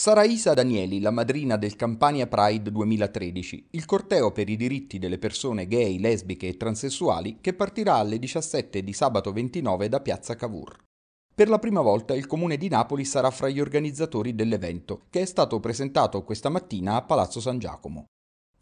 Sarà Isa Danieli la madrina del Campania Pride 2013, il corteo per i diritti delle persone gay, lesbiche e transessuali che partirà alle 17 di sabato 29 da Piazza Cavour. Per la prima volta il comune di Napoli sarà fra gli organizzatori dell'evento, che è stato presentato questa mattina a Palazzo San Giacomo.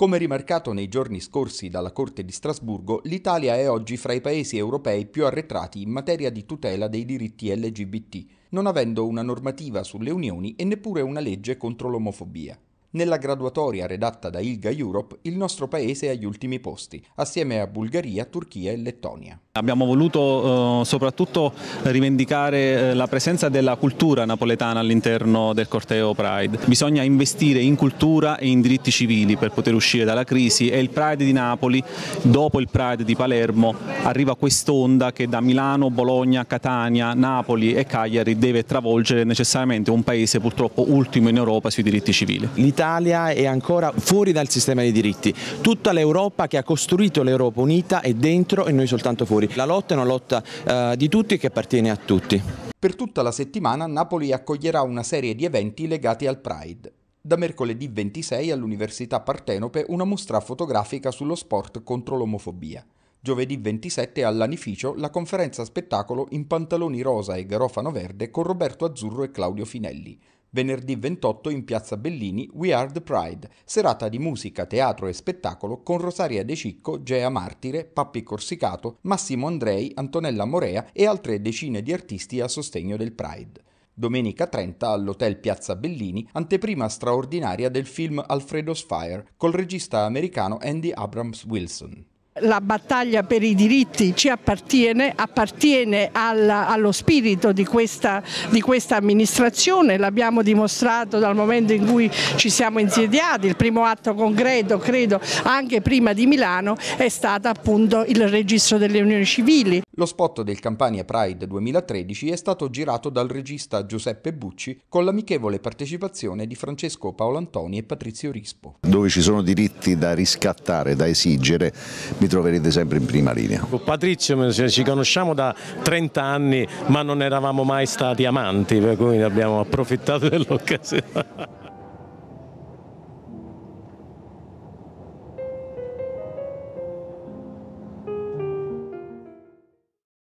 Come rimarcato nei giorni scorsi dalla Corte di Strasburgo, l'Italia è oggi fra i paesi europei più arretrati in materia di tutela dei diritti LGBT, non avendo una normativa sulle unioni e neppure una legge contro l'omofobia. Nella graduatoria redatta da ILGA Europe, il nostro paese è agli ultimi posti, assieme a Bulgaria, Turchia e Lettonia. Abbiamo voluto eh, soprattutto rivendicare eh, la presenza della cultura napoletana all'interno del corteo Pride. Bisogna investire in cultura e in diritti civili per poter uscire dalla crisi e il Pride di Napoli, dopo il Pride di Palermo, arriva quest'onda che da Milano, Bologna, Catania, Napoli e Cagliari deve travolgere necessariamente un paese purtroppo ultimo in Europa sui diritti civili. L'Italia è ancora fuori dal sistema dei diritti, tutta l'Europa che ha costruito l'Europa unita è dentro e noi soltanto fuori. La lotta è una lotta eh, di tutti che appartiene a tutti. Per tutta la settimana Napoli accoglierà una serie di eventi legati al Pride. Da mercoledì 26 all'Università Partenope una mostra fotografica sullo sport contro l'omofobia. Giovedì 27 all'Anificio la conferenza spettacolo in pantaloni rosa e garofano verde con Roberto Azzurro e Claudio Finelli. Venerdì 28 in piazza Bellini We Are the Pride, serata di musica, teatro e spettacolo con Rosaria De Cicco, Gea Martire, Pappi Corsicato, Massimo Andrei, Antonella Morea e altre decine di artisti a sostegno del Pride. Domenica 30 all'Hotel Piazza Bellini, anteprima straordinaria del film Alfredo's Fire col regista americano Andy Abrams Wilson. La battaglia per i diritti ci appartiene, appartiene alla, allo spirito di questa, di questa amministrazione, l'abbiamo dimostrato dal momento in cui ci siamo insediati, il primo atto concreto credo anche prima di Milano è stato appunto il registro delle unioni civili. Lo spot del Campania Pride 2013 è stato girato dal regista Giuseppe Bucci con l'amichevole partecipazione di Francesco Paolantoni e Patrizio Rispo. Dove ci sono diritti da riscattare, da esigere, mi troverete sempre in prima linea. Con Patrizio eh, ci conosciamo da 30 anni ma non eravamo mai stati amanti, per cui abbiamo approfittato dell'occasione.